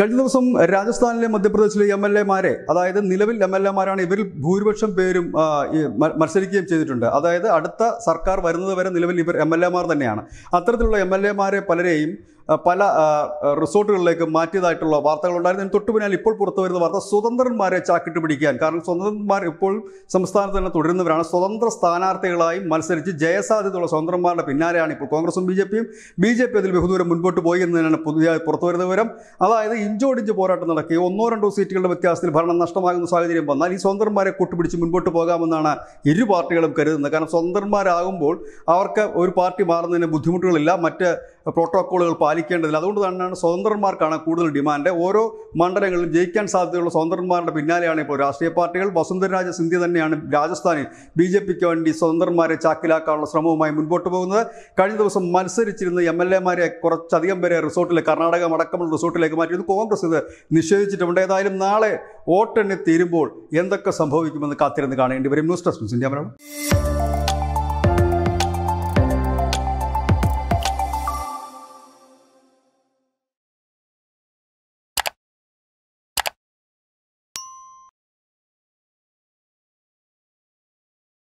കഴിഞ്ഞ ദിവസം രാജസ്ഥാനിലെ മധ്യപ്രദേശിലെ എം എൽ മാരെ അതായത് നിലവിൽ എം എൽ മാരാണ് ഇവരിൽ ഭൂരിപക്ഷം പേരും മത്സരിക്കുകയും ചെയ്തിട്ടുണ്ട് അതായത് അടുത്ത സർക്കാർ വരുന്നത് വരെ നിലവിൽ ഇവർ എം എൽ മാർ തന്നെയാണ് അത്തരത്തിലുള്ള എം എൽ മാരെ പലരെയും പല റിസോർട്ടുകളിലേക്ക് മാറ്റിയതായിട്ടുള്ള വാർത്തകളുണ്ടായിരുന്നു തൊട്ടു പിന്നാലെ ഇപ്പോൾ പുറത്തു വരുന്ന വാർത്ത സ്വതന്ത്രന്മാരെ ചാക്കിട്ട് പിടിക്കാൻ കാരണം സ്വതന്ത്രന്മാർ ഇപ്പോൾ സംസ്ഥാനത്ത് തന്നെ തുടരുന്നവരാണ് സ്വതന്ത്ര സ്ഥാനാർത്ഥികളായി മത്സരിച്ച് ജയസാധ്യതയുള്ള സ്വതന്ത്രന്മാരുടെ പിന്നാലെയാണ് ഇപ്പോൾ കോൺഗ്രസും ബി ജെ പിയും ബി ജെ പി അതിൽ ബഹുദൂരം മുൻപോട്ട് പോയി എന്ന് തന്നെയാണ് പുതിയ പുറത്തു വരുന്ന വിവരം അതായത് ഇഞ്ചോടിഞ്ച് പോരാട്ടം നടക്കുക ഒന്നോ രണ്ടോ സീറ്റുകളുടെ വ്യത്യാസത്തിൽ ഭരണം നഷ്ടമാകുന്ന സാഹചര്യം വന്നാൽ ഈ സ്വതന്ത്രന്മാരെ കൂട്ടുപിടിച്ച് മുൻപോട്ട് പോകാമെന്നാണ് ഇരു പാർട്ടികളും കരുതുന്നത് കാരണം സ്വതന്ത്രന്മാരാകുമ്പോൾ അവർക്ക് ഒരു പാർട്ടി മാറുന്നതിന് ബുദ്ധിമുട്ടുകളില്ല മറ്റ് പ്രോട്ടോക്കോളുകൾ പാലിക്കേണ്ടതില്ല അതുകൊണ്ട് തന്നെയാണ് സ്വതന്ത്രന്മാർക്കാണ് കൂടുതൽ ഡിമാൻഡ് ഓരോ മണ്ഡലങ്ങളിലും ജയിക്കാൻ സാധ്യതയുള്ള സ്വതന്ത്രന്മാരുടെ പിന്നാലെയാണ് ഇപ്പോൾ രാഷ്ട്രീയ പാർട്ടികൾ വസുന്ധരാജ സിന്ധ്യ തന്നെയാണ് രാജസ്ഥാനിൽ ബി ജെ പിക്ക് വേണ്ടി സ്വതന്ത്രന്മാരെ ചാക്കിലാക്കാനുള്ള ശ്രമവുമായി മുൻപോട്ട് പോകുന്നത് കഴിഞ്ഞ ദിവസം മത്സരിച്ചിരുന്ന എം എൽ എമാരെ കുറച്ചധികം പേരെ റിസോർട്ടിലെ കർണാടക അടക്കമുള്ള റിസോർട്ടിലേക്ക് മാറ്റിയത് കോൺഗ്രസ് ഇത് നിഷേധിച്ചിട്ടുണ്ട് ഏതായാലും നാളെ വോട്ടെണ്ണി തീരുമ്പോൾ എന്തൊക്കെ സംഭവിക്കുമെന്ന് കാത്തിരുന്ന് കാണേണ്ടി വരും ന്യൂസ് ഡെസ്ക് ഇന്ത്യ മലയാളം